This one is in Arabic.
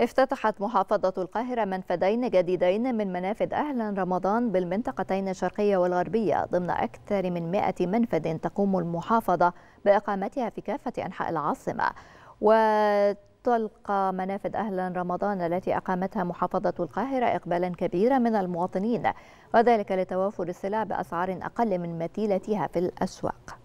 افتتحت محافظة القاهرة منفذين جديدين من منافذ أهلا رمضان بالمنطقتين الشرقية والغربية ضمن أكثر من 100 منفذ تقوم المحافظة بإقامتها في كافة أنحاء العاصمة تلقى منافذ أهلا رمضان التي أقامتها محافظة القاهرة إقبالا كبيرا من المواطنين وذلك لتوافر السلع بأسعار أقل من مثيلتها في الأسواق